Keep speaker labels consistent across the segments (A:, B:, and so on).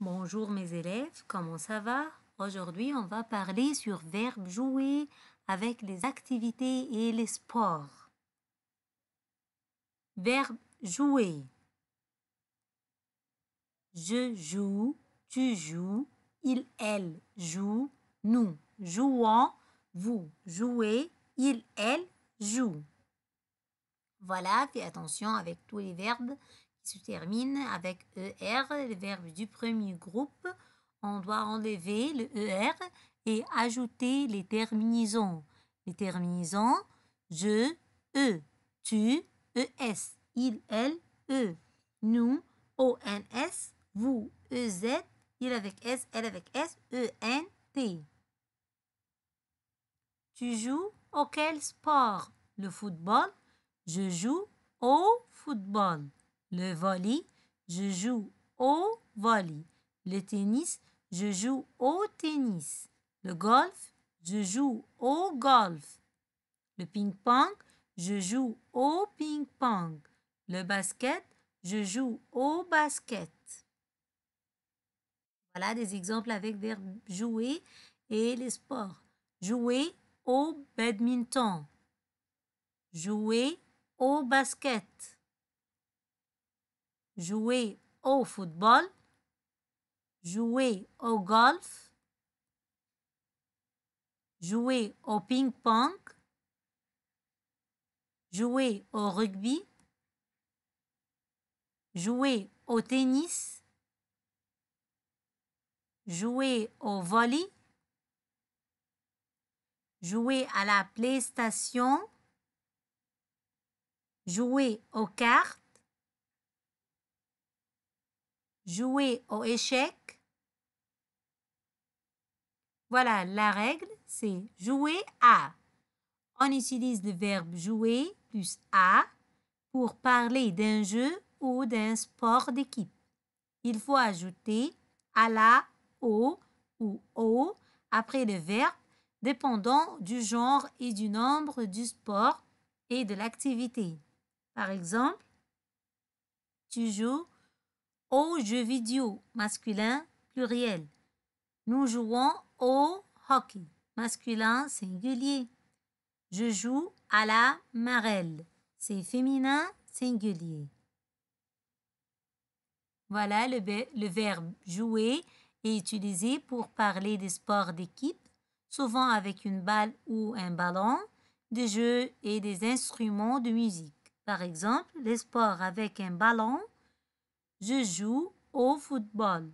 A: Bonjour mes élèves, comment ça va Aujourd'hui, on va parler sur verbe jouer avec les activités et les sports. Verbe jouer. Je joue, tu joues, il, elle joue, nous jouons, vous jouez, il, elle joue. Voilà, fais attention avec tous les verbes tu termine avec ER, le verbe du premier groupe, on doit enlever le ER et ajouter les terminaisons. Les terminaisons je, e, tu, es, il, elle, e, nous, ons, vous, ez, il avec s, elle avec s, e, n, t. Tu joues auquel sport? Le football. Je joue au football. Le volley, je joue au volley. Le tennis, je joue au tennis. Le golf, je joue au golf. Le ping-pong, je joue au ping-pong. Le basket, je joue au basket. Voilà des exemples avec verbe jouer et les sports. Jouer au badminton. Jouer au basket jouer au football, jouer au golf, jouer au ping-pong, jouer au rugby, jouer au tennis, jouer au volley, jouer à la PlayStation, jouer aux cartes, jouer au échec. Voilà, la règle, c'est jouer à. On utilise le verbe jouer plus à pour parler d'un jeu ou d'un sport d'équipe. Il faut ajouter à la, au ou au après le verbe dépendant du genre et du nombre du sport et de l'activité. Par exemple, tu joues au jeu vidéo, masculin, pluriel. Nous jouons au hockey, masculin, singulier. Je joue à la marelle, c'est féminin, singulier. Voilà, le, le verbe jouer est utilisé pour parler des sports d'équipe, souvent avec une balle ou un ballon, des jeux et des instruments de musique. Par exemple, les sports avec un ballon je joue au football,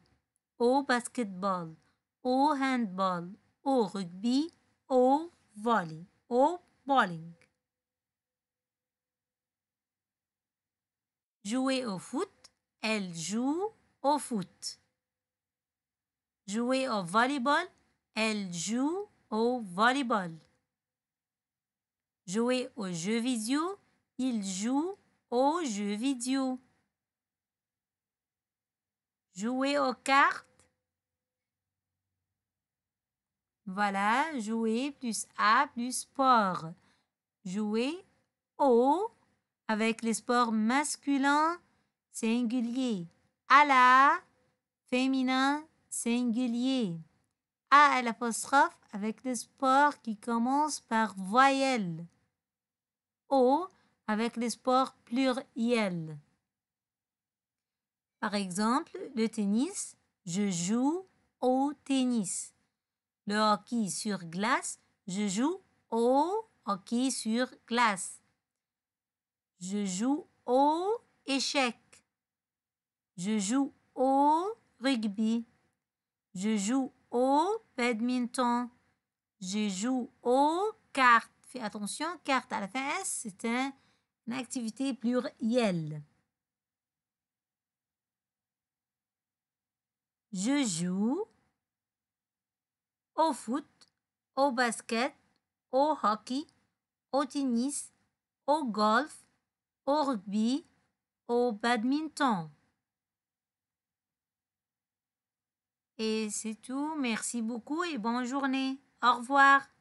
A: au basketball, au handball, au rugby, au volley, au bowling. Jouer au foot, elle joue au foot. Jouer au volleyball, elle joue au volleyball. Jouer aux jeux vidéo, il joue aux jeux vidéo. Jouer aux cartes. Voilà, jouer plus A plus sport. Jouer au avec les sports masculins singulier. À la féminin singulier. A à l'apostrophe avec les sports qui commencent par voyelle. O avec les sports pluriels. Par exemple, le tennis, je joue au tennis. Le hockey sur glace, je joue au hockey sur glace. Je joue au échec. Je joue au rugby. Je joue au badminton. Je joue aux cartes. Fais attention, carte à la fin, c'est une activité plurielle. Je joue au foot, au basket, au hockey, au tennis, au golf, au rugby, au badminton. Et c'est tout. Merci beaucoup et bonne journée. Au revoir.